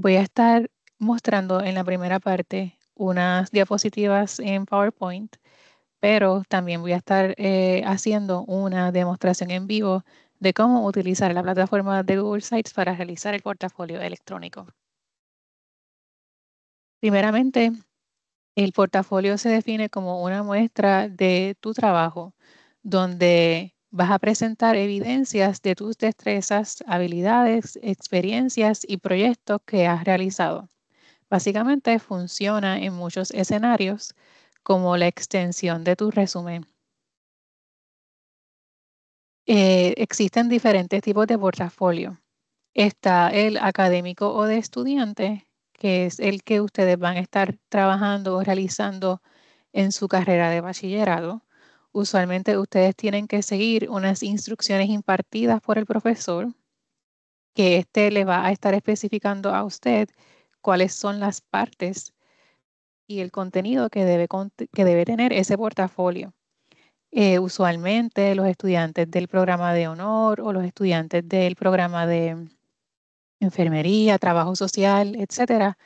Voy a estar mostrando en la primera parte unas diapositivas en PowerPoint, pero también voy a estar eh, haciendo una demostración en vivo de cómo utilizar la plataforma de Google Sites para realizar el portafolio electrónico. Primeramente, el portafolio se define como una muestra de tu trabajo, donde Vas a presentar evidencias de tus destrezas, habilidades, experiencias y proyectos que has realizado. Básicamente funciona en muchos escenarios como la extensión de tu resumen. Eh, existen diferentes tipos de portafolio. Está el académico o de estudiante, que es el que ustedes van a estar trabajando o realizando en su carrera de bachillerato usualmente ustedes tienen que seguir unas instrucciones impartidas por el profesor, que éste le va a estar especificando a usted cuáles son las partes y el contenido que debe, que debe tener ese portafolio. Eh, usualmente los estudiantes del programa de honor o los estudiantes del programa de enfermería, trabajo social, etcétera,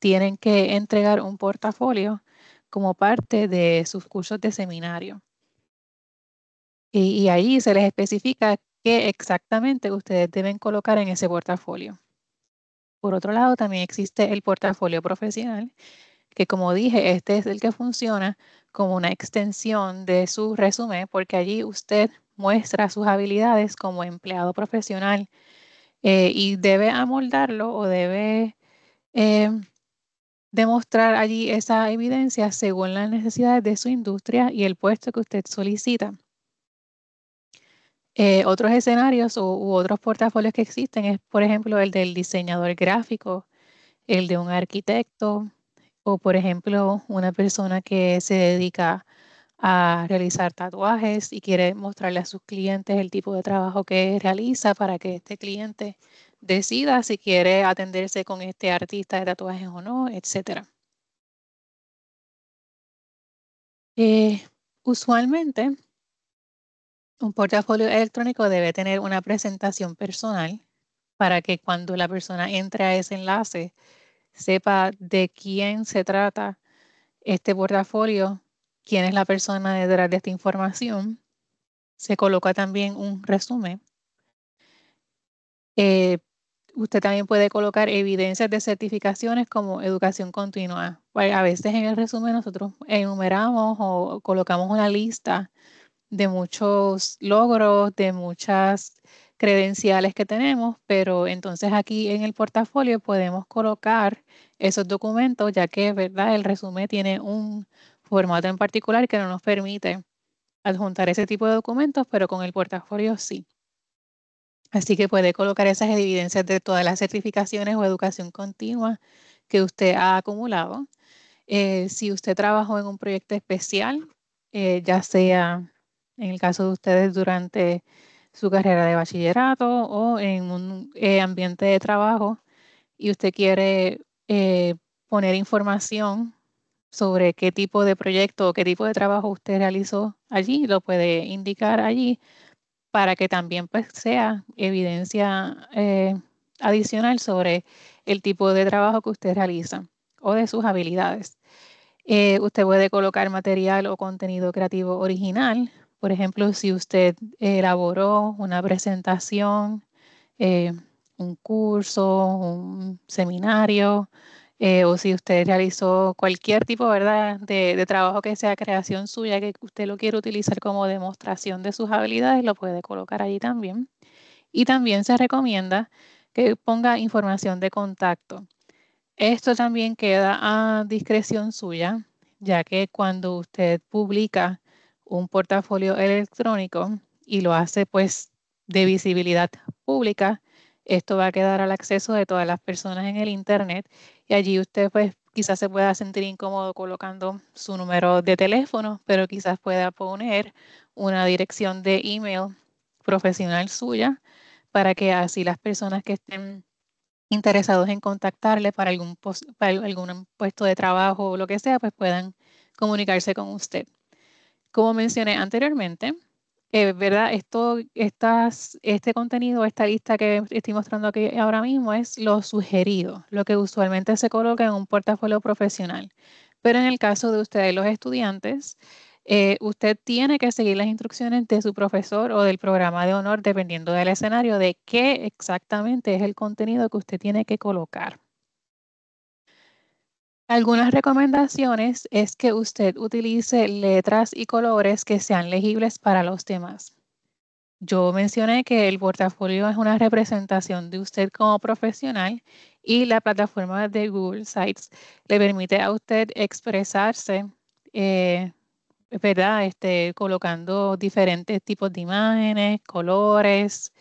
tienen que entregar un portafolio como parte de sus cursos de seminario y, allí ahí se les especifica qué exactamente ustedes deben colocar en ese portafolio. Por otro lado, también existe el portafolio profesional, que como dije, este es el que funciona como una extensión de su resumen, porque allí usted muestra sus habilidades como empleado profesional eh, y debe amoldarlo o debe em, demostrar allí esa evidencia según las necesidades de su industria y el puesto que usted solicita. Eh, otros escenarios u, otros portafolios que existen es, por ejemplo, el del diseñador gráfico, el de un arquitecto o, por ejemplo, una persona que se dedica a realizar tatuajes y quiere mostrarle a sus clientes el tipo de trabajo que realiza para que este cliente decida si quiere atenderse con este artista de tatuajes o no, etc. Eh, usualmente un portafolio electrónico debe tener una presentación personal para que cuando la persona entre a ese enlace sepa de quién se trata este portafolio, quién es la persona detrás de esta información. Se coloca también un resumen. Eh, usted también puede colocar evidencias de certificaciones como educación continua. Pues, a veces en el resumen nosotros enumeramos o colocamos una lista de muchos logros, de muchas credenciales que tenemos, pero entonces aquí en el portafolio podemos colocar esos documentos, ya que ¿verdad? el resumen tiene un formato en particular que no nos permite adjuntar ese tipo de documentos, pero con el portafolio sí. Así que puede colocar esas evidencias de todas las certificaciones o educación continua que usted ha acumulado. Eh, si usted trabajó en un proyecto especial, eh, ya sea en el caso de ustedes durante su carrera de bachillerato o en un eh, ambiente de trabajo y usted quiere eh, poner información sobre qué tipo de proyecto o qué tipo de trabajo usted realizó allí, lo puede indicar allí para que también pues, sea evidencia eh, adicional sobre el tipo de trabajo que usted realiza o de sus habilidades. usted puede colocar material o contenido creativo original por ejemplo, si usted elaboró una presentación, eh, un curso, un seminario, eh, o si usted realizó cualquier tipo ¿verdad? De, de, trabajo que sea creación suya, que usted lo quiere utilizar como demostración de sus habilidades, lo puede colocar allí también. Y también se recomienda que ponga información de contacto. Esto también queda a discreción suya, ya que cuando usted publica un portafolio electrónico y lo hace pues de visibilidad pública, esto va a quedar al acceso de todas las personas en el Internet y allí usted pues quizás se pueda sentir incómodo colocando su número de teléfono, pero quizás pueda poner una dirección de email profesional suya para que así las personas que estén interesados en contactarle para algún, para algún puesto de trabajo o lo que sea, pues puedan comunicarse con usted. Como mencioné anteriormente, eh, ¿verdad? Esto, este contenido, esta lista que estoy mostrando aquí ahora mismo es lo sugerido, lo que usualmente se coloca en un portafolio profesional. Pero en el caso de ustedes, los estudiantes, eh, usted tiene que seguir las instrucciones de su profesor o del programa de honor, dependiendo del escenario, de qué exactamente es el contenido que usted tiene que colocar. Algunas recomendaciones es que usted utilice letras y colores que sean legibles para los demás. Yo mencioné que el portafolio es una representación de usted como profesional y la plataforma de Google Sites le permite a usted expresarse, eh, ¿verdad? Este, colocando diferentes tipos de imágenes, colores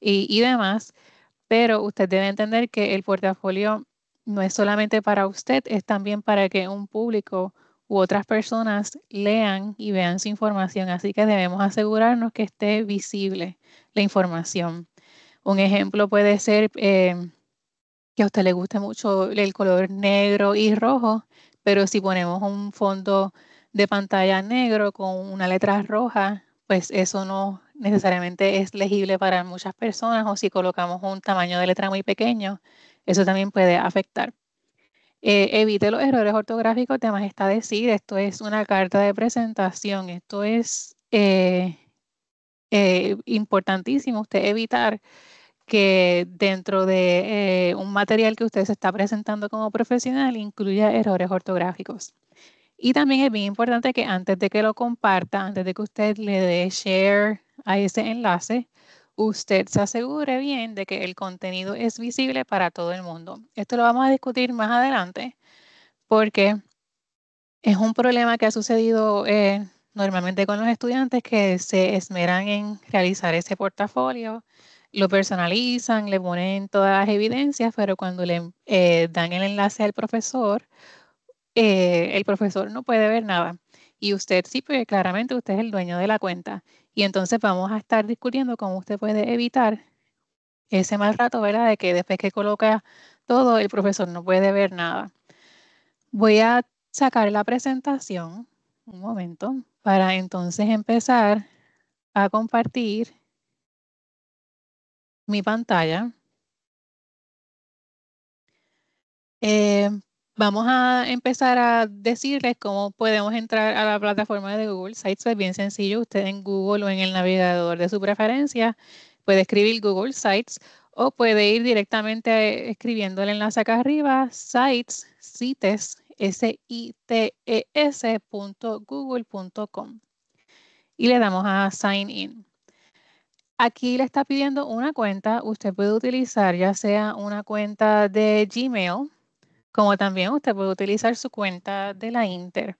y, y demás, pero usted debe entender que el portafolio no es solamente para usted, es también para que un público u otras personas lean y vean su información. Así que debemos asegurarnos que esté visible la información. Un ejemplo puede ser eh, que a usted le guste mucho el color negro y rojo, pero si ponemos un fondo de pantalla negro con una letra roja, pues eso no necesariamente es legible para muchas personas o si colocamos un tamaño de letra muy pequeño, eso también puede afectar. Eh, evite los errores ortográficos Además está decir, esto es una carta de presentación, esto es eh, eh, importantísimo usted evitar que dentro de un material que usted se está presentando como profesional incluya errores ortográficos. Y también es bien importante que antes de que lo comparta, antes de que usted le dé share a ese enlace, usted se asegure bien de que el contenido es visible para todo el mundo. Esto lo vamos a discutir más adelante porque es un problema que ha sucedido eh, normalmente con los estudiantes que se esmeran en realizar ese portafolio, lo personalizan, le ponen todas las evidencias, pero cuando le eh, dan el enlace al profesor, eh, el profesor no puede ver nada y usted sí, porque claramente usted es el dueño de la cuenta. Y entonces vamos a estar discutiendo cómo usted puede evitar ese mal rato, ¿verdad? De que después que coloca todo, el profesor no puede ver nada. Voy a sacar la presentación, un momento, para entonces empezar a compartir mi pantalla. Eh, Vamos a empezar a decirles cómo podemos entrar a la plataforma de Google Sites. Es bien sencillo, usted en Google o en el navegador de su preferencia puede escribir Google Sites o puede ir directamente eh, escribiendo el enlace acá arriba, sites, sites, sites.google.com y le damos a sign in. Aquí le está pidiendo una cuenta, usted puede utilizar ya sea una cuenta de Gmail, como también usted puede utilizar su cuenta de la Inter.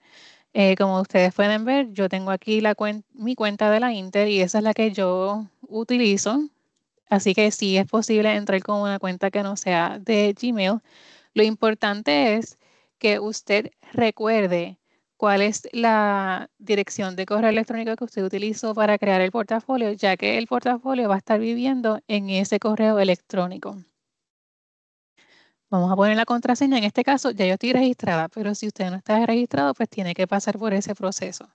Eh, como ustedes pueden ver, yo tengo aquí mi cuenta de la Inter y esa es la que yo utilizo. Así que sí es posible entrar con una cuenta que no sea de Gmail. Lo importante es que usted recuerde cuál es la dirección de correo electrónico que usted utilizó para crear el portafolio, ya que el portafolio va a estar viviendo en ese correo electrónico. Vamos a poner la contraseña. En este caso ya yo estoy registrada, pero si usted no está registrado, pues tiene que pasar por ese proceso.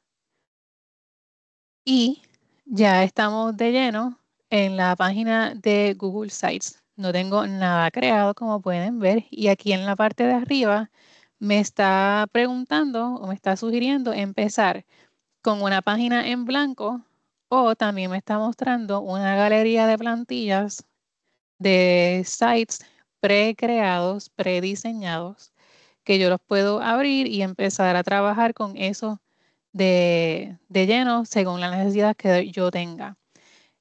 Y ya estamos de lleno en la página de Google Sites. No tengo nada creado, como pueden ver. Y aquí en la parte de arriba me está preguntando o me está sugiriendo empezar con una página en blanco o también me está mostrando una galería de plantillas de sites Pre-creados, prediseñados, que yo los puedo abrir y empezar a trabajar con eso de, lleno según la necesidad que yo tenga.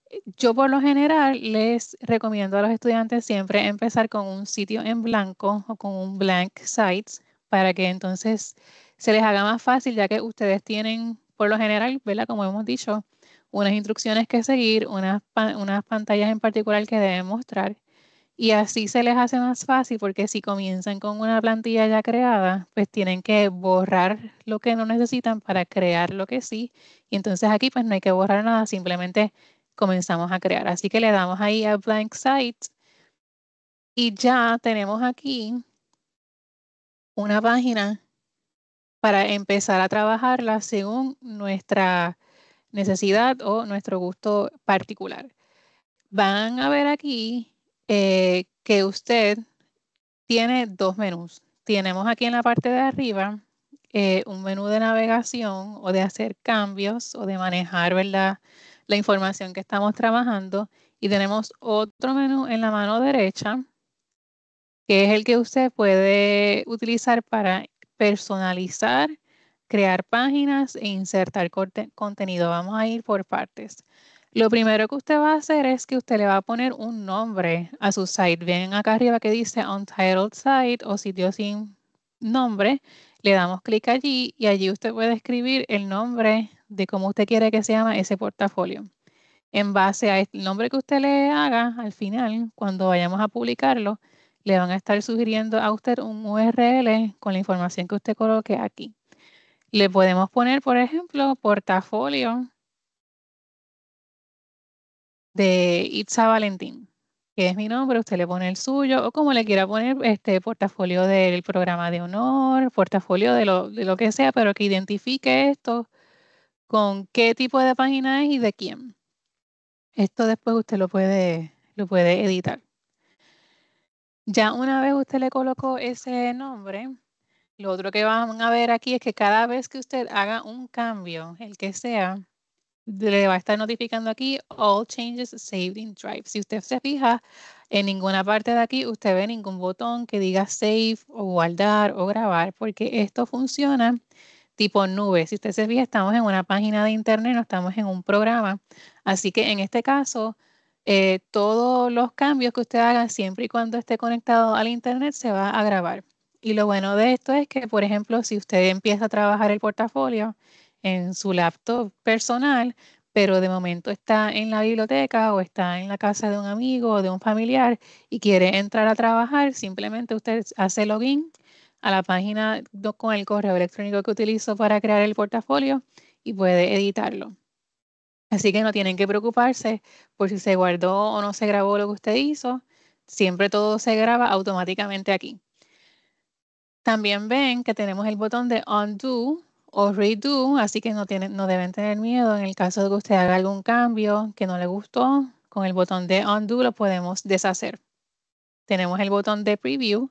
Eh, yo por lo general les recomiendo a los estudiantes siempre empezar con un sitio en blanco o con un blank site para que entonces se les haga más fácil ya que ustedes tienen por lo general, Como hemos dicho, unas instrucciones que seguir, unas pantallas en particular que deben mostrar y así se les hace más fácil porque si comienzan con una plantilla ya creada, pues tienen que borrar lo que no necesitan para crear lo que sí. Y entonces aquí pues no hay que borrar nada, simplemente comenzamos a crear. Así que le damos ahí a blank site y ya tenemos aquí una página para empezar a trabajarla según nuestra necesidad o nuestro gusto particular. Van a ver aquí eh, que usted tiene dos menús. Tenemos aquí en la parte de arriba eh, un menú de navegación o de hacer cambios o de manejar la información que estamos trabajando. Y tenemos otro menú en la mano derecha, que es el que usted puede utilizar para personalizar, crear páginas e insertar contenido. Vamos a ir por partes. Lo primero que usted va a hacer es que usted le va a poner un nombre a su site. Ven acá arriba que dice Untitled Site o sitio sin nombre. Le damos clic allí y allí usted puede escribir el nombre de cómo usted quiere que se llame ese portafolio. En base al este nombre que usted le haga al final, cuando vayamos a publicarlo, le van a estar sugiriendo a usted un URL con la información que usted coloque aquí. Le podemos poner, por ejemplo, portafolio de Itza Valentín, que es mi nombre, usted le pone el suyo o como le quiera poner, este portafolio del programa de honor, portafolio de lo, que sea, pero que identifique esto con qué tipo de página es y de quién. Esto después usted lo puede, lo puede editar. Ya una vez usted le colocó ese nombre, lo otro que van a ver aquí es que cada vez que usted haga un cambio, el que sea, le va a estar notificando aquí all changes saved in Drive. Si usted se fija, en ninguna parte de aquí usted ve ningún botón que diga save o guardar o grabar, porque esto funciona tipo nube. Si usted se fija, estamos en una página de internet, no estamos en un programa. Así que en este caso, eh, todos los cambios que usted haga siempre y cuando esté conectado al internet se va a grabar. Y lo bueno de esto es que, por ejemplo, si usted empieza a trabajar el portafolio, en su laptop personal, pero de momento está en la biblioteca o está en la casa de un amigo o de un familiar y quiere entrar a trabajar, simplemente usted hace login a la página con el correo electrónico que utilizo para crear el portafolio y puede editarlo. Así que no tienen que preocuparse por si se guardó o no se grabó lo que usted hizo. Siempre todo se graba automáticamente aquí. También ven que tenemos el botón de undo o redo, así que no, deben tener miedo en el caso de que usted haga algún cambio que no le gustó. Con el botón de undo lo podemos deshacer. Tenemos el botón de preview.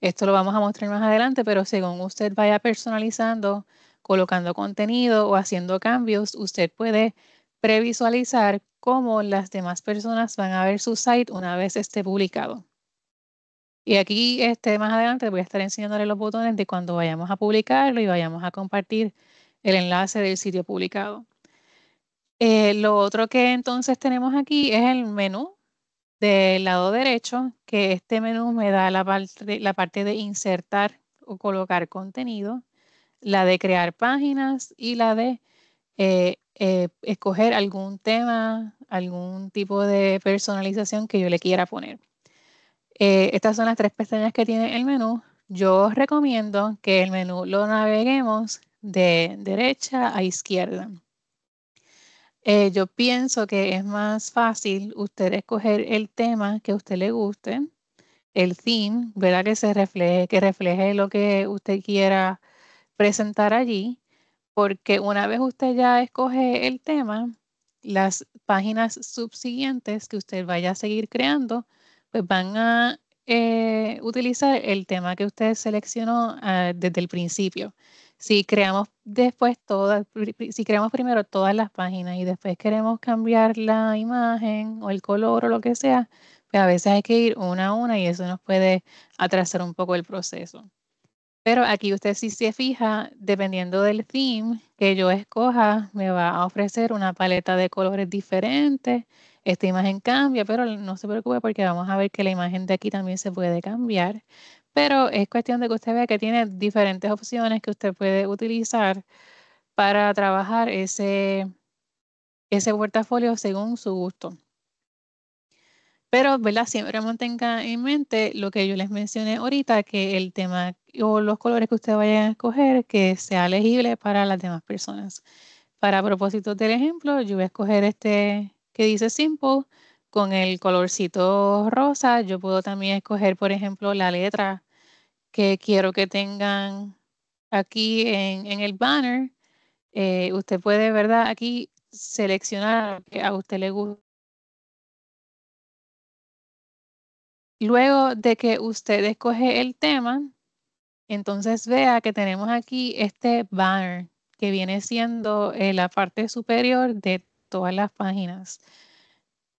Esto lo vamos a mostrar más adelante, pero según usted vaya personalizando, colocando contenido o haciendo cambios, usted puede previsualizar cómo las demás personas van a ver su site una vez esté publicado. Y aquí este, más adelante voy a estar enseñándole los botones de cuando vayamos a publicarlo y vayamos a compartir el enlace del sitio publicado. Eh, lo otro que entonces tenemos aquí es el menú del lado derecho, que este menú me da la parte, de insertar o colocar contenido, la de crear páginas y la de eh, eh, escoger algún tema, algún tipo de personalización que yo le quiera poner. Eh, estas son las tres pestañas que tiene el menú. Yo recomiendo que el menú lo naveguemos de derecha a izquierda. Eh, yo pienso que es más fácil usted escoger el tema que a usted le guste, el theme, ¿verdad? Que se que refleje lo que usted quiera presentar allí, porque una vez usted ya escoge el tema, las páginas subsiguientes que usted vaya a seguir creando pues van a eh, utilizar el tema que usted seleccionó ah, desde el principio. Si creamos después todas, si creamos primero todas las páginas y después queremos cambiar la imagen o el color o lo que sea, pues a veces hay que ir una a una y eso nos puede atrasar un poco el proceso. Pero aquí usted si se fija, dependiendo del theme que yo escoja, me va a ofrecer una paleta de colores diferentes esta imagen cambia, pero no se preocupe porque vamos a ver que la imagen de aquí también se puede cambiar. Pero es cuestión de que usted vea que tiene diferentes opciones que usted puede utilizar para trabajar ese, ese portafolio según su gusto. Pero, ¿verdad? Siempre mantenga en mente lo que yo les mencioné ahorita, que el tema o los colores que usted vaya a escoger, que sea legible para las demás personas. Para propósitos del ejemplo, yo voy a escoger este, que dice Simple con el colorcito rosa. Yo puedo también escoger, por ejemplo, la letra que quiero que tengan aquí en, el banner. Eh, usted puede, ¿verdad? Aquí seleccionar que a usted le gusta. Luego de que usted escoge el tema, entonces vea que tenemos aquí este banner que viene siendo eh, la parte superior de todas las páginas,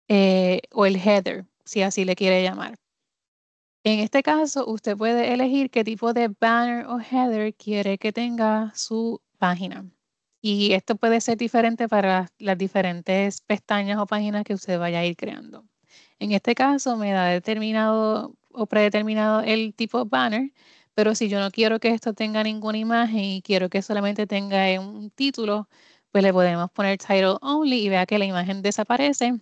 eh, o el header, si así le quiere llamar. En este caso, usted puede elegir qué tipo de banner o header quiere que tenga su página. Y esto puede ser diferente para las diferentes pestañas o páginas que usted vaya a ir creando. En este caso, me da determinado o predeterminado el tipo de banner, pero si yo no quiero que esto tenga ninguna imagen y quiero que solamente tenga un título, pues le podemos poner title only y vea que la imagen desaparece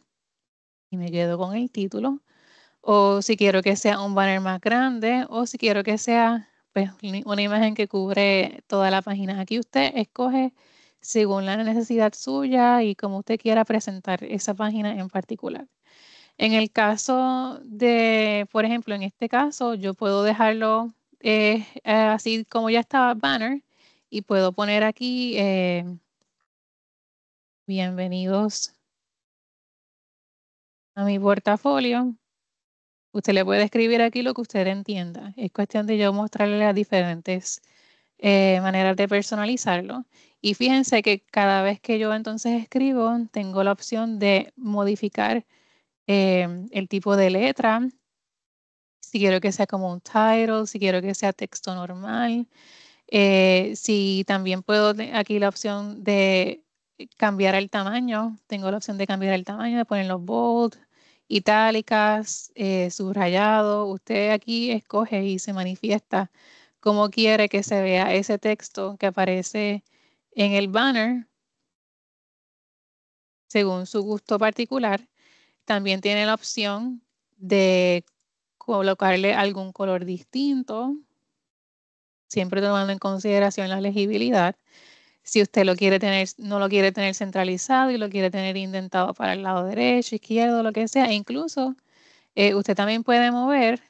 y me quedo con el título. O si quiero que sea un banner más grande o si quiero que sea pues, una imagen que cubre toda la página. Aquí usted escoge según la necesidad suya y como usted quiera presentar esa página en particular. En el caso de, por ejemplo, en este caso, yo puedo dejarlo eh, así como ya estaba banner y puedo poner aquí eh, Bienvenidos a mi portafolio. Usted le puede escribir aquí lo que usted entienda. Es cuestión de yo mostrarle las diferentes eh, maneras de personalizarlo. Y fíjense que cada vez que yo entonces escribo, tengo la opción de modificar eh, el tipo de letra. Si quiero que sea como un title, si quiero que sea texto normal. Eh, si también puedo, aquí la opción de cambiar el tamaño. Tengo la opción de cambiar el tamaño, de poner los bold, itálicas, eh, subrayado. Usted aquí escoge y se manifiesta como quiere que se vea ese texto que aparece en el banner según su gusto particular. También tiene la opción de colocarle algún color distinto, siempre tomando en consideración la legibilidad si usted lo quiere tener, no lo quiere tener centralizado y lo quiere tener indentado para el lado derecho, izquierdo, lo que sea. incluso eh, usted también puede mover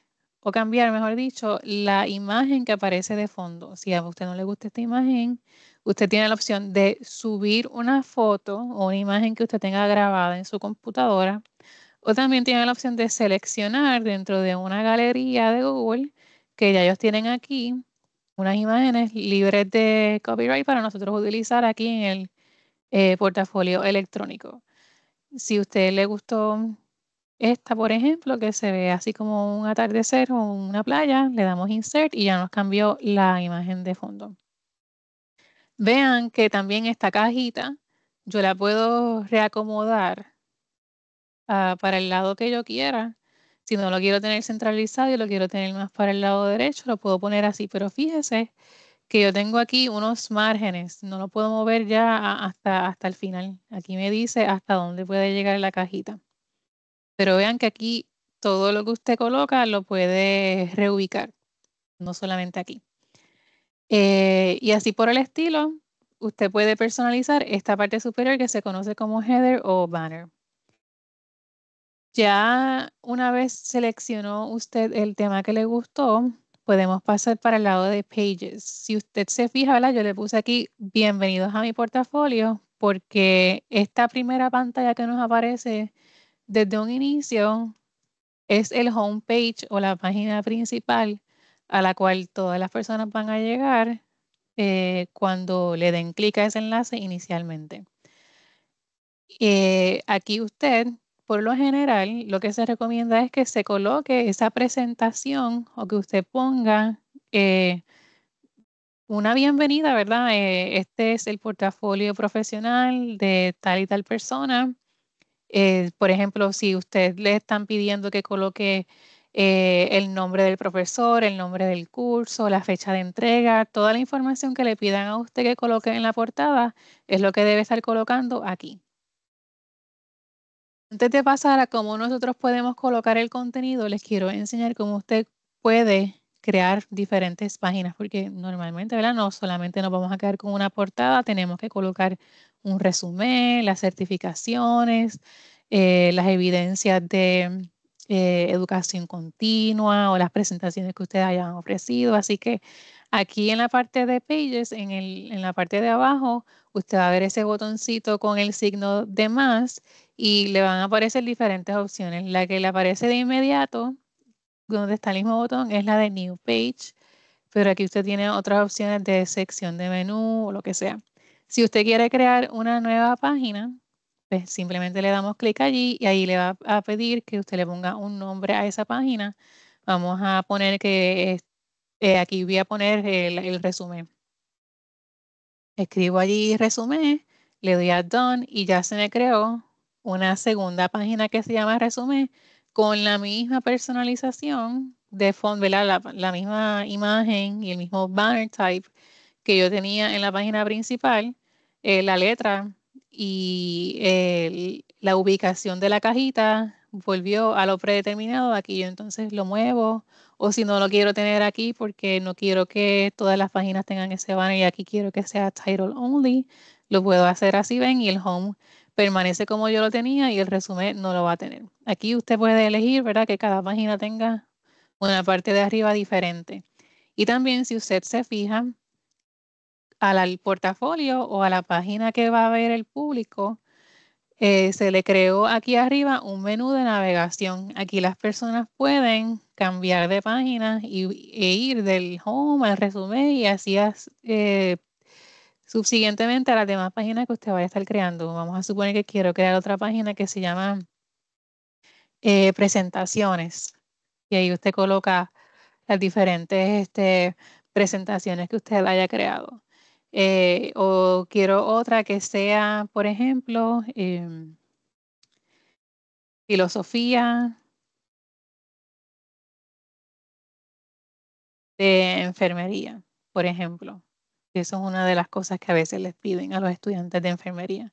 o cambiar, mejor dicho, la imagen que aparece de fondo. Si a usted no le gusta esta imagen, usted tiene la opción de subir una foto o una imagen que usted tenga grabada en su computadora. O también tiene la opción de seleccionar dentro de una galería de Google que ya ellos tienen aquí unas imágenes libres de copyright para nosotros utilizar aquí en el eh, portafolio electrónico. Si a usted le gustó esta, por ejemplo, que se ve así como un atardecer o una playa, le damos insert y ya nos cambió la imagen de fondo. Vean que también esta cajita yo la puedo reacomodar ah, para el lado que yo quiera si no lo quiero tener centralizado y lo quiero tener más para el lado derecho, lo puedo poner así. Pero fíjese que yo tengo aquí unos márgenes, no lo puedo mover ya hasta, hasta el final. Aquí me dice hasta dónde puede llegar la cajita. Pero vean que aquí todo lo que usted coloca lo puede reubicar, no solamente aquí. Eh, y así por el estilo, usted puede personalizar esta parte superior que se conoce como header o banner. Ya una vez seleccionó usted el tema que le gustó, podemos pasar para el lado de Pages. Si usted se fija, yo le puse aquí bienvenidos a mi portafolio porque esta primera pantalla que nos aparece desde un inicio es el homepage o la página principal a la cual todas las personas van a llegar eh, cuando le den clic a ese enlace inicialmente. Eh, aquí usted por lo general, lo que se recomienda es que se coloque esa presentación o que usted ponga eh, una bienvenida, ¿verdad? Eh, este es el portafolio profesional de tal y tal persona. Eh, por ejemplo, si usted le están pidiendo que coloque el nombre del profesor, el nombre del curso, la fecha de entrega, toda la información que le pidan a usted que coloque en la portada es lo que debe estar colocando aquí. Antes de pasar a cómo nosotros podemos colocar el contenido, les quiero enseñar cómo usted puede crear diferentes páginas, porque normalmente, ¿verdad? No solamente nos vamos a quedar con una portada, tenemos que colocar un resumen, las certificaciones, eh, las evidencias de eh, educación continua o las presentaciones que ustedes hayan ofrecido. Así que Aquí en la parte de Pages, en, la parte de abajo, usted va a ver ese botoncito con el signo de más y le van a aparecer diferentes opciones. La que le aparece de inmediato, donde está el mismo botón, es la de New Page, pero aquí usted tiene otras opciones de sección de menú o lo que sea. Si usted quiere crear una nueva página, pues simplemente le damos clic allí y ahí le va a pedir que usted le ponga un nombre a esa página. Vamos a poner que eh, aquí voy a poner el, resumen. Escribo allí resumen, le doy a done y ya se me creó una segunda página que se llama resumen con la misma personalización de fondo, La, misma imagen y el mismo banner type que yo tenía en la página principal, eh, la letra y la ubicación de la cajita volvió a lo predeterminado. Aquí yo entonces lo muevo o si no lo quiero tener aquí porque no quiero que todas las páginas tengan ese banner y aquí quiero que sea title only, lo puedo hacer así, ven, y el home permanece como yo lo tenía y el resumen no lo va a tener. Aquí usted puede elegir, ¿verdad? Que cada página tenga una parte de arriba diferente. Y también si usted se fija al portafolio o a la página que va a ver el público, eh, se le creó aquí arriba un menú de navegación. Aquí las personas pueden cambiar de página y, e ir del home al resumen y así eh, subsiguientemente a las demás páginas que usted vaya a estar creando. Vamos a suponer que quiero crear otra página que se llama eh, presentaciones y ahí usted coloca las diferentes este, presentaciones que usted haya creado. Eh, o quiero otra que sea, por ejemplo, em, filosofía, de enfermería, por ejemplo. Eso es una de las cosas que a veces les piden a los estudiantes de enfermería.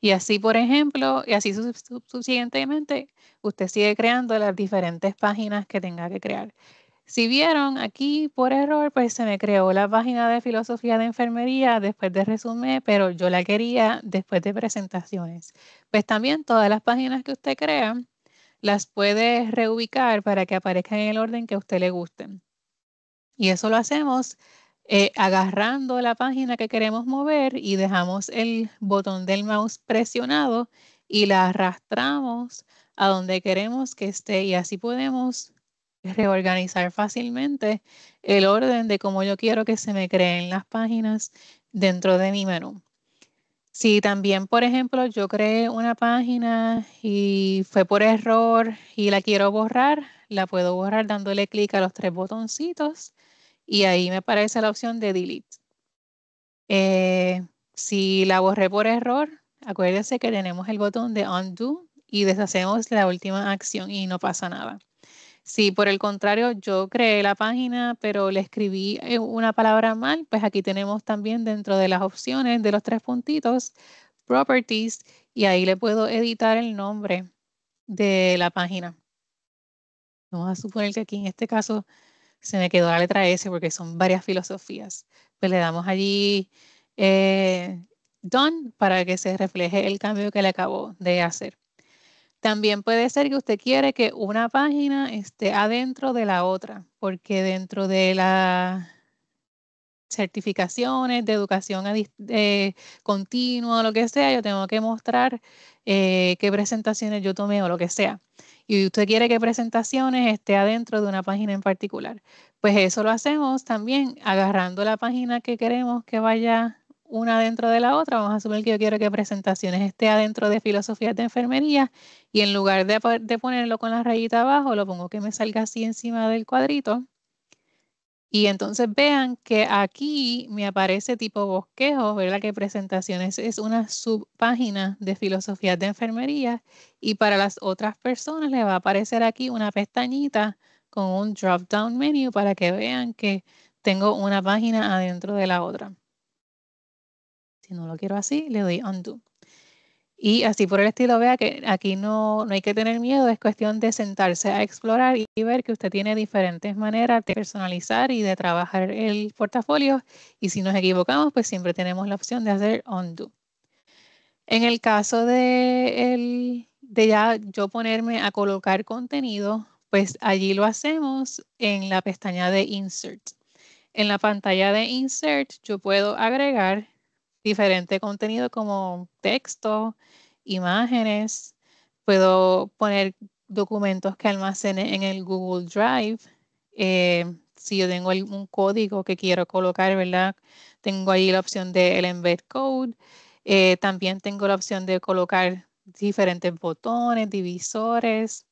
Y así, por ejemplo, y así subsiguientemente, usted sigue creando las diferentes páginas que tenga que crear. Si vieron aquí por error, pues se me creó la página de filosofía de enfermería después de resumen, pero yo la quería después de presentaciones. Pues también todas las páginas que usted crea las puede reubicar para que aparezcan en el orden que a usted le guste. Y eso lo hacemos eh, agarrando la página que queremos mover y dejamos el botón del mouse presionado y la arrastramos a donde queremos que esté y así podemos reorganizar fácilmente el orden de cómo yo quiero que se me creen las páginas dentro de mi menú. Si también, por ejemplo, yo creé una página y fue por error y la quiero borrar, la puedo borrar dándole clic a los tres botoncitos y ahí me aparece la opción de delete. Eh, si la borré por error, acuérdense que tenemos el botón de undo y deshacemos la última acción y no pasa nada. Si por el contrario yo creé la página, pero le escribí eh, una palabra mal, pues aquí tenemos también dentro de las opciones de los tres puntitos, properties, y ahí le puedo editar el nombre de la página. Vamos a suponer que aquí en este caso se me quedó la letra S porque son varias filosofías. Pues le damos allí eh, done para que se refleje el cambio que le acabo de hacer. También puede ser que usted quiere que una página esté adentro de la otra, porque dentro de las certificaciones de educación eh, continua o lo que sea, yo tengo que mostrar eh, qué presentaciones yo tomé o lo que sea y usted quiere que presentaciones esté adentro de una página en particular. Pues eso lo hacemos también agarrando la página que queremos que vaya una dentro de la otra. Vamos a asumir que yo quiero que presentaciones esté adentro de filosofías de enfermería y en lugar de, de, ponerlo con la rayita abajo, lo pongo que me salga así encima del cuadrito y entonces vean que aquí me aparece tipo bosquejo, ¿verdad? Que presentaciones es una subpágina de filosofía de enfermería y para las otras personas les va a aparecer aquí una pestañita con un drop-down menu para que vean que tengo una página adentro de la otra. Si no lo quiero así, le doy undo. Y así por el estilo, vea que aquí no, hay que tener miedo, es cuestión de sentarse a explorar y ver que usted tiene diferentes maneras de personalizar y de trabajar el portafolio. Y si nos equivocamos, pues siempre tenemos la opción de hacer undo. En el caso de, de ya yo ponerme a colocar contenido, pues allí lo hacemos en la pestaña de Insert. En la pantalla de Insert yo puedo agregar diferente contenido como texto, imágenes, puedo poner documentos que almacene en el Google Drive. Eh, si yo tengo algún código que quiero colocar, ¿verdad? Tengo ahí la opción de el embed code. Eh, también tengo la opción de colocar diferentes botones, divisores,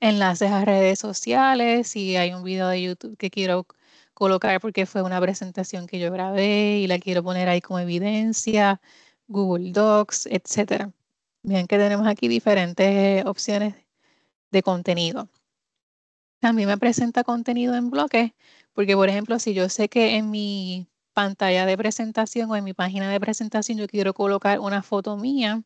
enlaces a redes sociales. Si hay un video de YouTube que quiero colocar porque fue una presentación que yo grabé y la quiero poner ahí como evidencia, Google Docs, etc. Vean que tenemos aquí diferentes opciones de contenido. A mí me presenta contenido en bloques, porque por ejemplo, si yo sé que en mi pantalla de presentación o en mi página de presentación yo quiero colocar una foto mía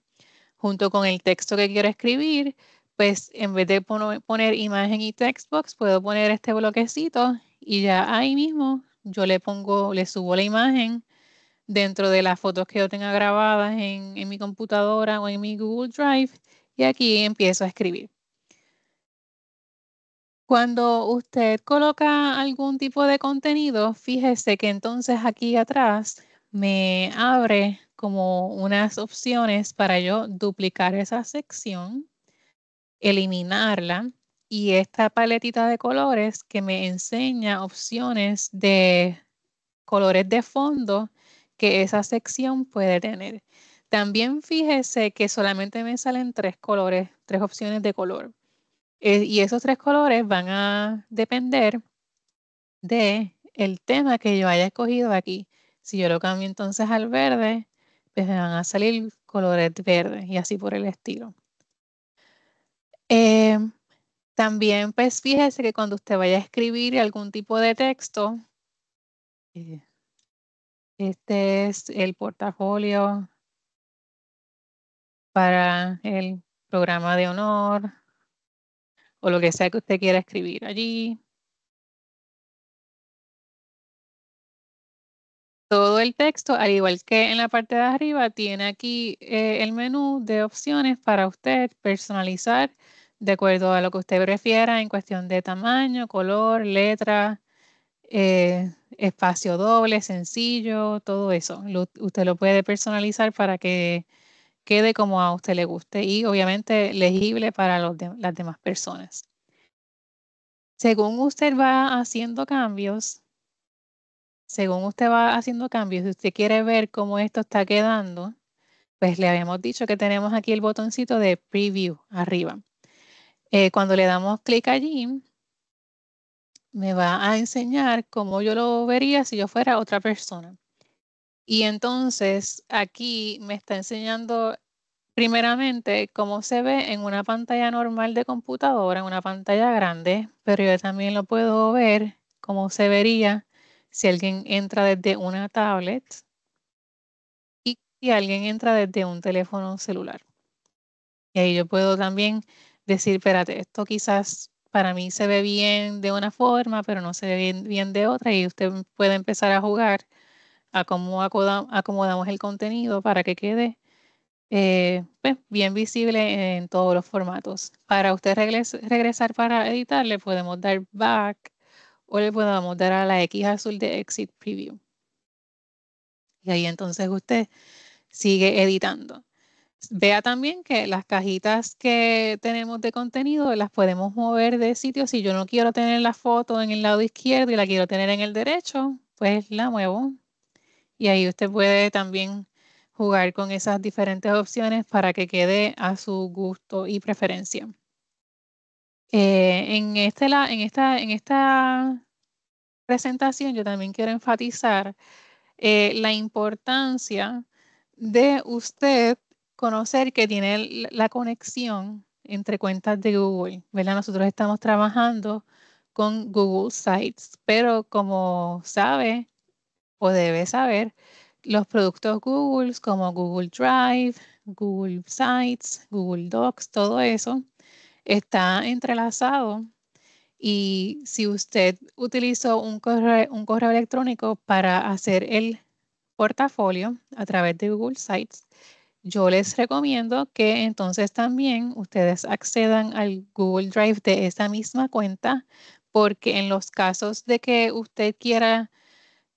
junto con el texto que quiero escribir, pues en vez de poner imagen y textbox, puedo poner este bloquecito y ya ahí mismo yo le pongo, le subo la imagen dentro de las fotos que yo tenga grabadas en, en mi computadora o en mi Google Drive y aquí empiezo a escribir. Cuando usted coloca algún tipo de contenido, fíjese que entonces aquí atrás me abre como unas opciones para yo duplicar esa sección, eliminarla y esta paletita de colores que me enseña opciones de colores de fondo que esa sección puede tener. También fíjese que solamente me salen tres colores, tres opciones de color. Eh, y esos tres colores van a depender de el tema que yo haya escogido aquí. Si yo lo cambio entonces al verde, pues me van a salir colores verdes y así por el estilo. Eh, también, pues fíjese que cuando usted vaya a escribir algún tipo de texto, eh, este es el portafolio para el programa de honor o lo que sea que usted quiera escribir allí. Todo el texto, al igual que en la parte de arriba, tiene aquí eh, el menú de opciones para usted personalizar de acuerdo a lo que usted prefiera en cuestión de tamaño, color, letra, eh, espacio doble, sencillo, todo eso. usted lo puede personalizar para que quede como a usted le guste y obviamente legible para las demás personas. Según usted va haciendo cambios, según usted va haciendo cambios, si usted quiere ver cómo esto está quedando, pues le habíamos dicho que tenemos aquí el botoncito de preview arriba. Eh, cuando le damos clic allí, me va a enseñar cómo yo lo vería si yo fuera otra persona. Y entonces aquí me está enseñando primeramente cómo se ve en una pantalla normal de computadora, en una pantalla grande, pero yo también lo puedo ver cómo se vería si alguien entra desde una tablet y si alguien entra desde un teléfono celular. Y ahí yo puedo también decir, espérate, esto quizás para mí se ve bien de una forma, pero no se ve bien, de otra, y usted puede empezar a jugar a cómo acomodamos el contenido para que quede eh, pues, bien visible en todos los formatos. Para usted regresar para editar, le podemos dar back o le podemos dar a la X azul de Exit Preview. Y ahí entonces usted sigue editando. Vea también que las cajitas que tenemos de contenido las podemos mover de sitio. Si yo no quiero tener la foto en el lado izquierdo y la quiero tener en el derecho, pues la muevo. Y ahí usted puede también jugar con esas diferentes opciones para que quede a su gusto y preferencia. Eh, este en, esta, presentación yo también quiero enfatizar eh, la importancia de usted conocer que tiene la conexión entre cuentas de Google, ¿verdad? Nosotros estamos trabajando con Google Sites, pero como sabe o debe saber, los productos Google como Google Drive, Google Sites, Google Docs, todo eso está entrelazado y si usted utilizó un un correo electrónico para hacer el portafolio a través de Google Sites, yo les recomiendo que entonces también ustedes accedan al Google Drive de esa misma cuenta, porque en los casos de que usted quiera,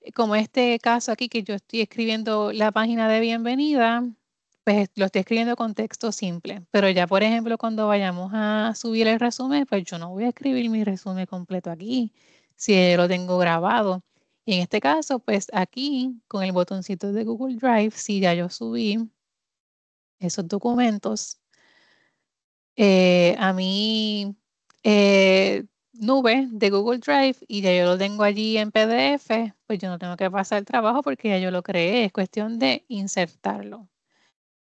eh, como este caso aquí que yo estoy escribiendo la página de bienvenida, pues lo estoy escribiendo con texto simple, pero ya por ejemplo cuando vayamos a subir el resumen, pues yo no voy a escribir mi resumen completo aquí, si lo tengo grabado. Y en este caso, pues aquí con el botoncito de Google Drive, si ya yo subí esos documentos. Eh, a mi eh, nube de Google Drive y ya yo lo tengo allí en PDF, pues yo no tengo que pasar el trabajo porque ya yo lo creé, es cuestión de insertarlo.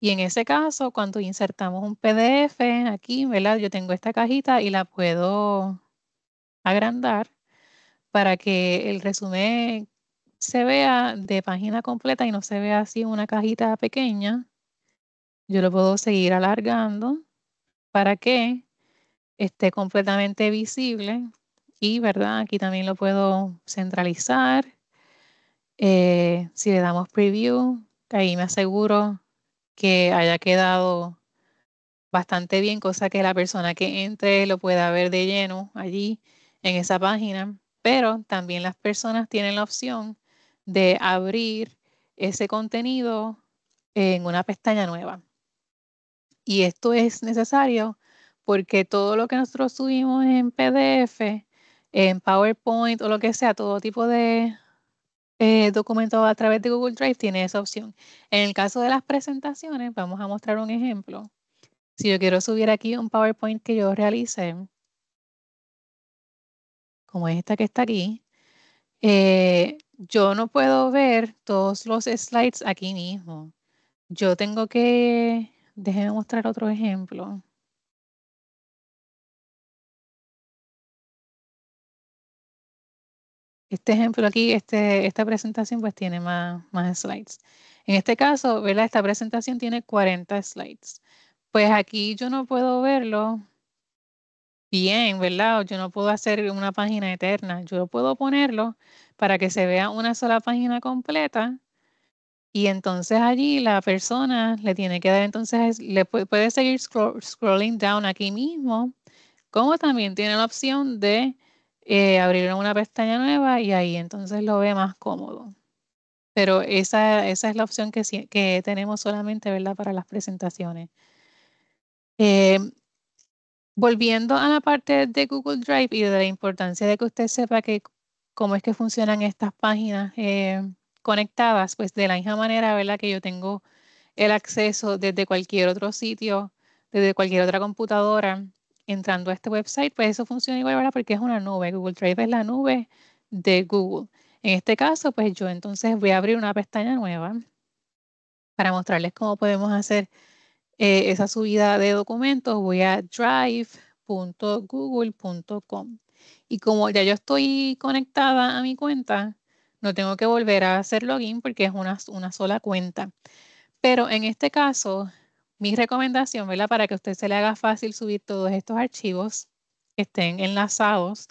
Y en ese caso, cuando insertamos un PDF aquí, ¿verdad? Yo tengo esta cajita y la puedo agrandar para que el resumen se vea de página completa y no se vea así una cajita pequeña yo lo puedo seguir alargando para que esté completamente visible y, ¿verdad? Aquí también lo puedo centralizar. Eh, si le damos preview, ahí me aseguro que haya quedado bastante bien, cosa que la persona que entre lo pueda ver de lleno allí en esa página, pero también las personas tienen la opción de abrir ese contenido en una pestaña nueva. Y esto es necesario porque todo lo que nosotros subimos en PDF, en PowerPoint o lo que sea, todo tipo de eh, documentos a través de Google Drive tiene esa opción. En el caso de las presentaciones, vamos a mostrar un ejemplo. Si yo quiero subir aquí un PowerPoint que yo realicé, como esta que está aquí, eh, yo no puedo ver todos los slides aquí mismo. Yo tengo que Déjeme mostrar otro ejemplo. Este ejemplo aquí, este, esta presentación pues tiene más, más slides. En este caso, ¿verdad? Esta presentación tiene 40 slides. Pues aquí yo no puedo verlo bien, ¿verdad? Yo no puedo hacer una página eterna. Yo puedo ponerlo para que se vea una sola página completa y entonces allí la persona le tiene que dar, entonces le puede seguir scrolling down aquí mismo, como también tiene la opción de eh, abrir una pestaña nueva y ahí entonces lo ve más cómodo. Pero esa, es la opción que, que tenemos solamente, ¿verdad? Para las presentaciones. Eh, volviendo a la parte de Google Drive y de la importancia de que usted sepa que cómo es que funcionan estas páginas eh, conectadas, pues de la misma manera, ¿verdad? Que yo tengo el acceso desde cualquier otro sitio, desde cualquier otra computadora, entrando a este website, pues eso funciona igual, ¿verdad? Porque es una nube. Google Drive es la nube de Google. En este caso, pues yo entonces voy a abrir una pestaña nueva para mostrarles cómo podemos hacer eh, esa subida de documentos. Voy a drive.google.com. Y como ya yo estoy conectada a mi cuenta, no tengo que volver a hacer login porque es una, sola cuenta. Pero en este caso, mi recomendación, ¿verdad? Para que a usted se le haga fácil subir todos estos archivos que estén enlazados,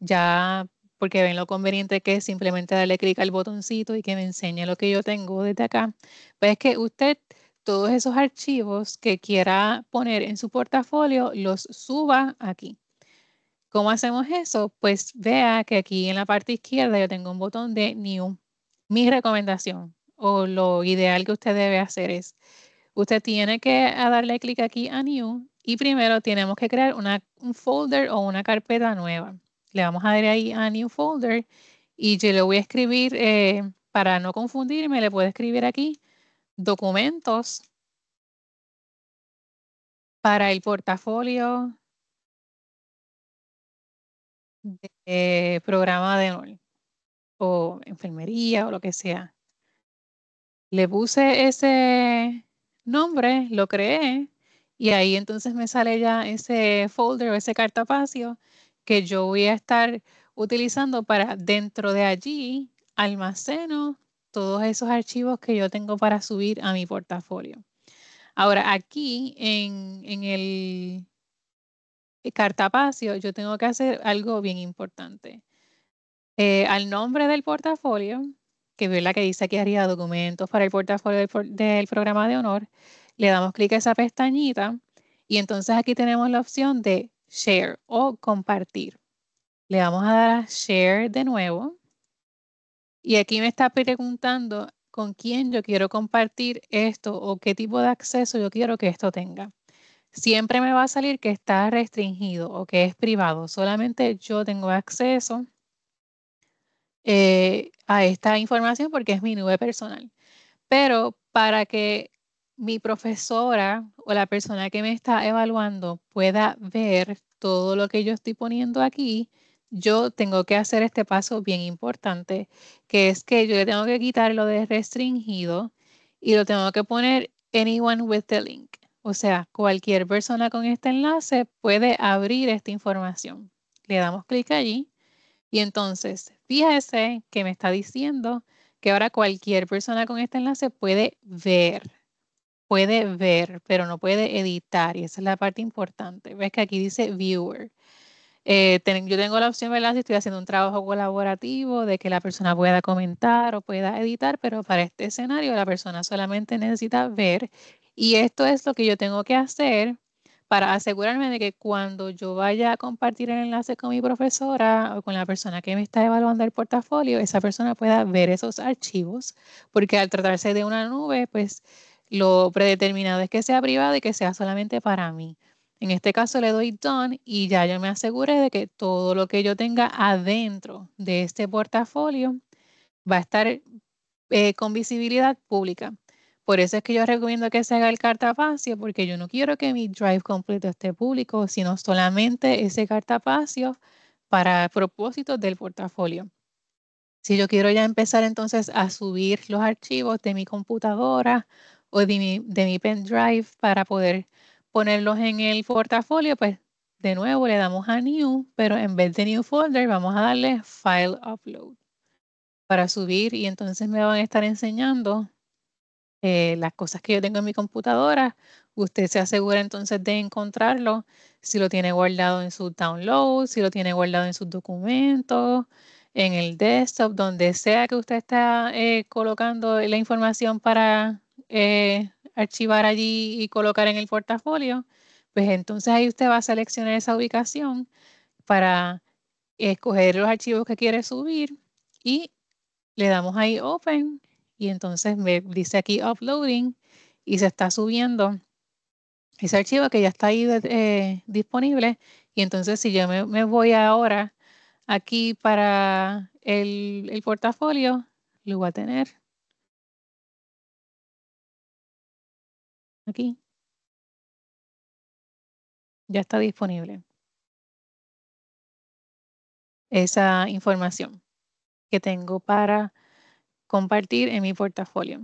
ya porque ven lo conveniente que es simplemente darle clic al botoncito y que me enseñe lo que yo tengo desde acá. Pues que usted todos esos archivos que quiera poner en su portafolio los suba aquí. ¿Cómo hacemos eso? Pues vea que aquí en la parte izquierda yo tengo un botón de New. Mi recomendación o lo ideal que usted debe hacer es, usted tiene que darle clic aquí a New y primero tenemos que crear una, un folder o una carpeta nueva. Le vamos a dar ahí a New Folder y yo le voy a escribir, eh, para no confundirme, le puedo escribir aquí documentos para el portafolio de programa de o enfermería o lo que sea. Le puse ese nombre, lo creé y ahí entonces me sale ya ese folder o ese cartapacio que yo voy a estar utilizando para dentro de allí almaceno todos esos archivos que yo tengo para subir a mi portafolio. Ahora, aquí en, en el eh, cartapacio, yo tengo que hacer algo bien importante. Eh, al nombre del portafolio, que es la que dice aquí haría documentos para el portafolio del, del programa de honor, le damos clic a esa pestañita y entonces aquí tenemos la opción de share o compartir. Le vamos a dar a share de nuevo. Y aquí me está preguntando con quién yo quiero compartir esto o qué tipo de acceso yo quiero que esto tenga siempre me va a salir que está restringido o que es privado. Solamente yo tengo acceso eh, a esta información porque es mi nube personal. Pero para que mi profesora o la persona que me está evaluando pueda ver todo lo que yo estoy poniendo aquí, yo tengo que hacer este paso bien importante, que es que yo le tengo que quitar lo de restringido y lo tengo que poner anyone with the link. O sea, cualquier persona con este enlace puede abrir esta información. Le damos clic allí y entonces fíjese que me está diciendo que ahora cualquier persona con este enlace puede ver, puede ver, pero no puede editar. Y esa es la parte importante. Ves que aquí dice viewer. Eh, yo tengo la opción, ¿verdad? Si estoy haciendo un trabajo colaborativo, de que la persona pueda comentar o pueda editar, pero para este escenario la persona solamente necesita ver y esto es lo que yo tengo que hacer para asegurarme de que cuando yo vaya a compartir el enlace con mi profesora o con la persona que me está evaluando el portafolio, esa persona pueda ver esos archivos, porque al tratarse de una nube, pues lo predeterminado es que sea privado y que sea solamente para mí. En este caso le doy done y ya yo me aseguré de que todo lo que yo tenga adentro de este portafolio va a estar eh, con visibilidad pública. Por eso es que yo recomiendo que se haga el cartapacio, porque yo no quiero que mi drive completo esté público, sino solamente ese cartapacio para propósitos del portafolio. Si yo quiero ya empezar entonces a subir los archivos de mi computadora o de mi, de mi pendrive para poder ponerlos en el portafolio, pues de nuevo le damos a New, pero en vez de New Folder vamos a darle File Upload para subir y entonces me van a estar enseñando eh, las cosas que yo tengo en mi computadora. Usted se asegura entonces de encontrarlo, si lo tiene guardado en su download, si lo tiene guardado en sus documentos, en el desktop, donde sea que usted está eh, colocando la información para eh, archivar allí y colocar en el portafolio, pues entonces ahí usted va a seleccionar esa ubicación para escoger los archivos que quiere subir y le damos ahí Open y entonces me dice aquí uploading y se está subiendo ese archivo que ya está ahí eh, disponible. Y entonces si yo me, voy ahora aquí para el, el, portafolio, lo voy a tener aquí. Ya está disponible esa información que tengo para compartir en mi portafolio.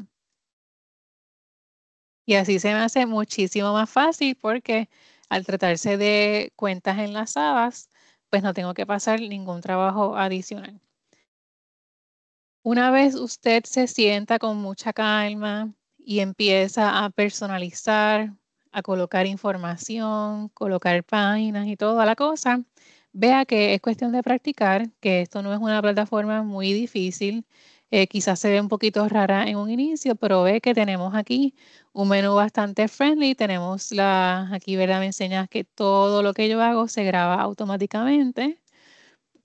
Y así se me hace muchísimo más fácil porque al tratarse de cuentas enlazadas, pues no tengo que pasar ningún trabajo adicional. Una vez usted se sienta con mucha calma y empieza a personalizar, a colocar información, colocar páginas y toda la cosa, vea que es cuestión de practicar, que esto no es una plataforma muy difícil, eh, quizás se ve un poquito rara en un inicio, pero ve que tenemos aquí un menú bastante friendly. Tenemos la, aquí, ¿verdad? Me enseñas que todo lo que yo hago se graba automáticamente.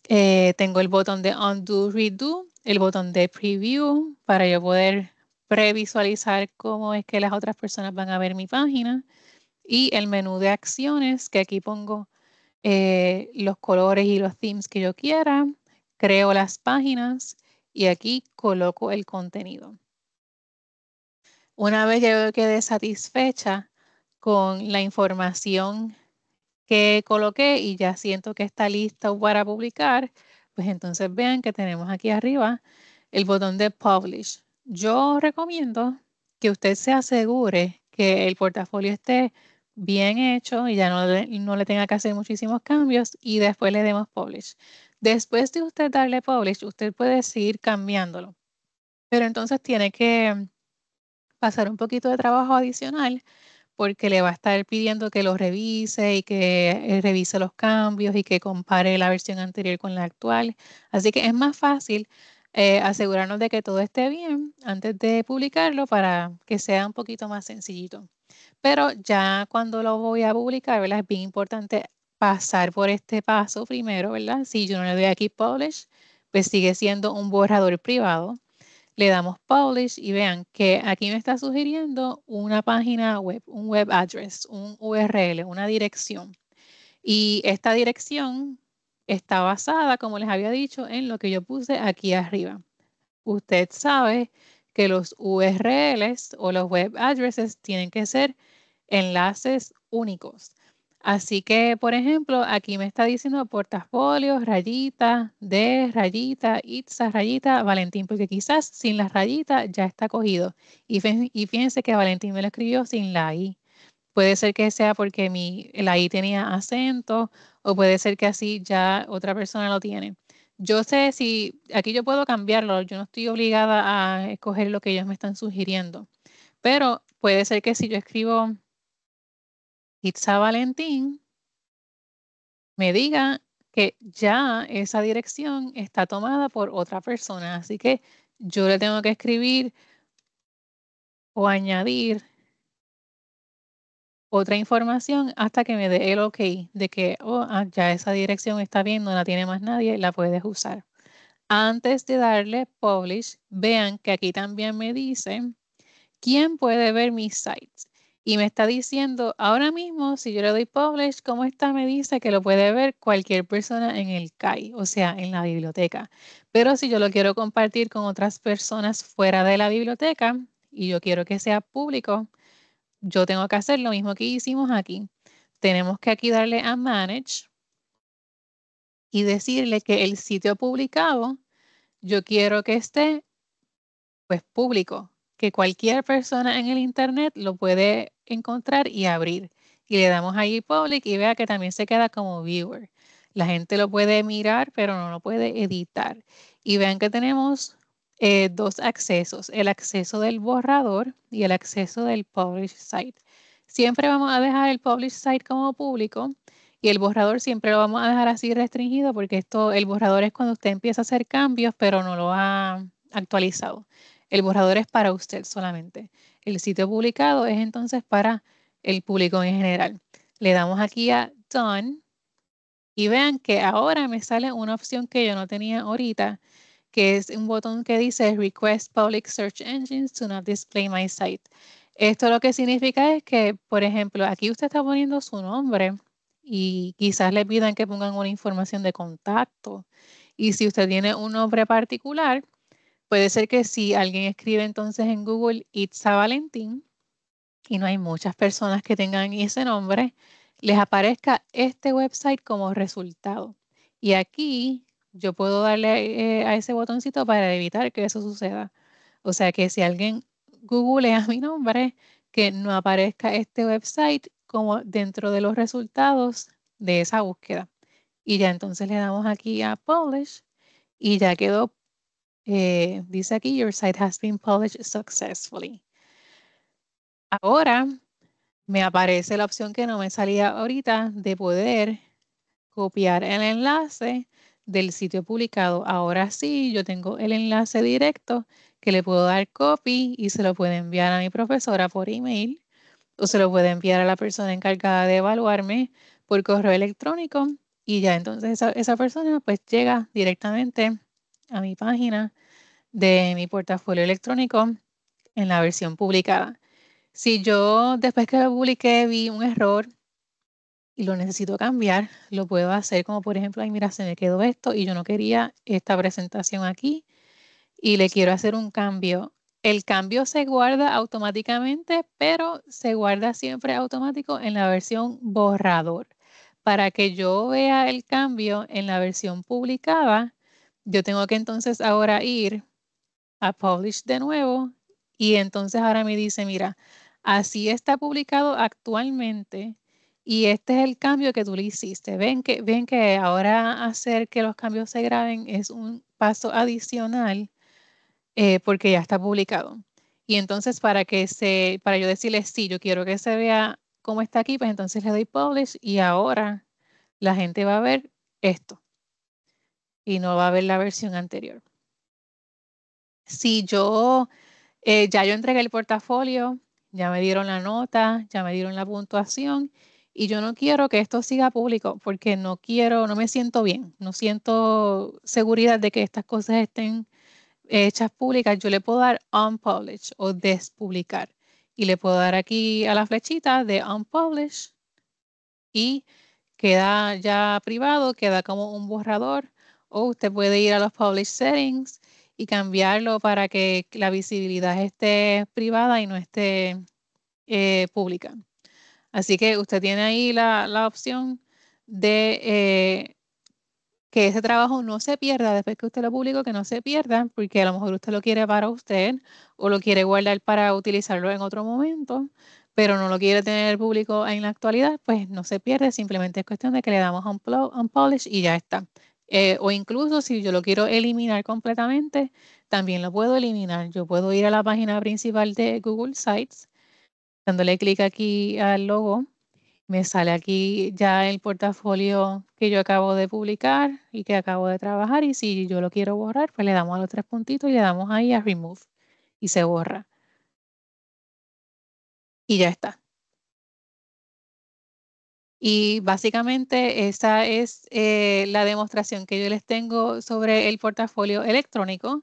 Eh, tengo el botón de undo, redo, el botón de preview para yo poder previsualizar cómo es que las otras personas van a ver mi página y el menú de acciones que aquí pongo eh, los colores y los themes que yo quiera, creo las páginas, y aquí coloco el contenido. Una vez yo quedé satisfecha con la información que coloqué y ya siento que está lista para publicar, pues entonces vean que tenemos aquí arriba el botón de Publish. Yo recomiendo que usted se asegure que el portafolio esté bien hecho y ya no no le tenga que hacer muchísimos cambios y después le demos Publish. Después de usted darle publish, usted puede seguir cambiándolo. Pero entonces tiene que mm, pasar un poquito de trabajo adicional porque le va a estar pidiendo que lo revise y que eh, revise los cambios y que compare la versión anterior con la actual. Así que es más fácil eh, asegurarnos de que todo esté bien antes de publicarlo para que sea un poquito más sencillito. Pero ya cuando lo voy a publicar, es bien importante pasar por este paso primero, ¿verdad? Si yo no le doy aquí publish, pues sigue siendo un borrador privado. Le damos publish y vean que aquí me está sugiriendo una página web, un web address, un URL, una dirección. Y esta dirección está basada, como les había dicho, en lo que yo puse aquí arriba. Usted sabe que los URLs o los web addresses tienen que ser enlaces únicos. Así que, por ejemplo, aquí me está diciendo portafolios, rayita, de rayita, itza, rayita, Valentín, porque quizás sin la rayitas ya está cogido. Y, y fíjense que Valentín me lo escribió sin la i. Puede ser que sea porque mi, la i tenía acento o puede ser que así ya otra persona lo tiene. Yo sé si aquí yo puedo cambiarlo, yo no estoy obligada a escoger lo que ellos me están sugiriendo, pero puede ser que si yo escribo Itza Valentín me diga que ya esa dirección está tomada por otra persona. Así que yo le tengo que escribir o añadir otra información hasta que me dé el ok de que oh, ah, ya esa dirección está bien, no la tiene más nadie, la puedes usar. Antes de darle publish, vean que aquí también me dice quién puede ver mis sites y me está diciendo ahora mismo, si yo le doy publish, ¿cómo está? Me dice que lo puede ver cualquier persona en el CAI, o sea, en la biblioteca. Pero si yo lo quiero compartir con otras personas fuera de la biblioteca y yo quiero que sea público, yo tengo que hacer lo mismo que hicimos aquí. Tenemos que aquí darle a Manage y decirle que el sitio publicado yo quiero que esté pues público, que cualquier persona en el internet lo puede encontrar y abrir. Y le damos ahí public y vea que también se queda como viewer. La gente lo puede mirar, pero no lo puede editar. Y vean que tenemos eh, dos accesos, el acceso del borrador y el acceso del publish site. Siempre vamos a dejar el publish site como público y el borrador siempre lo vamos a dejar así restringido porque esto, el borrador es cuando usted empieza a hacer cambios, pero no lo ha actualizado. El borrador es para usted solamente. El sitio publicado es entonces para el público en general. Le damos aquí a Done y vean que ahora me sale una opción que yo no tenía ahorita, que es un botón que dice Request Public Search Engines to not display my site. Esto lo que significa es que, por ejemplo, aquí usted está poniendo su nombre y quizás le pidan que pongan una información de contacto. Y si usted tiene un nombre particular, Puede ser que si alguien escribe entonces en Google It's a Valentín y no hay muchas personas que tengan ese nombre, les aparezca este website como resultado. Y aquí yo puedo darle eh, a ese botoncito para evitar que eso suceda. O sea que si alguien googlea mi nombre, que no aparezca este website como dentro de los resultados de esa búsqueda. Y ya entonces le damos aquí a Publish y ya quedó eh, dice aquí, your site has been published successfully. Ahora me aparece la opción que no me salía ahorita de poder copiar el enlace del sitio publicado. Ahora sí, yo tengo el enlace directo que le puedo dar copy y se lo puedo enviar a mi profesora por email o se lo puede enviar a la persona encargada de evaluarme por correo electrónico y ya entonces esa, esa persona pues llega directamente a mi página de mi portafolio electrónico en la versión publicada. Si yo después que lo publiqué vi un error y lo necesito cambiar, lo puedo hacer como por ejemplo, ahí mira, se me quedó esto y yo no quería esta presentación aquí y le quiero hacer un cambio. El cambio se guarda automáticamente, pero se guarda siempre automático en la versión borrador. Para que yo vea el cambio en la versión publicada, yo tengo que entonces ahora ir a Publish de nuevo y entonces ahora me dice, mira, así está publicado actualmente y este es el cambio que tú le hiciste. Ven que, ven que ahora hacer que los cambios se graben es un paso adicional eh, porque ya está publicado. Y entonces para que se, para yo decirle, sí, yo quiero que se vea cómo está aquí, pues entonces le doy publish y ahora la gente va a ver esto y no va a haber la versión anterior. Si yo, eh, ya yo entregué el portafolio, ya me dieron la nota, ya me dieron la puntuación y yo no quiero que esto siga público porque no quiero, no me siento bien, no siento seguridad de que estas cosas estén hechas públicas, yo le puedo dar unpublish o despublicar y le puedo dar aquí a la flechita de unpublish y queda ya privado, queda como un borrador o usted puede ir a los Publish Settings y cambiarlo para que la visibilidad esté privada y no esté eh, pública. Así que usted tiene ahí la, opción de eh, que ese trabajo no se pierda después que usted lo publicó, que no se pierda, porque a lo mejor usted lo quiere para usted o lo quiere guardar para utilizarlo en otro momento, pero no lo quiere tener público en la actualidad, pues no se pierde, simplemente es cuestión de que le damos un publish y ya está. Eh, o incluso si yo lo quiero eliminar completamente, también lo puedo eliminar. Yo puedo ir a la página principal de Google Sites, dándole clic aquí al logo, me sale aquí ya el portafolio que yo acabo de publicar y que acabo de trabajar y si yo lo quiero borrar, pues le damos a los tres puntitos y le damos ahí a Remove y se borra. Y ya está. Y básicamente esa es eh, la demostración que yo les tengo sobre el portafolio electrónico.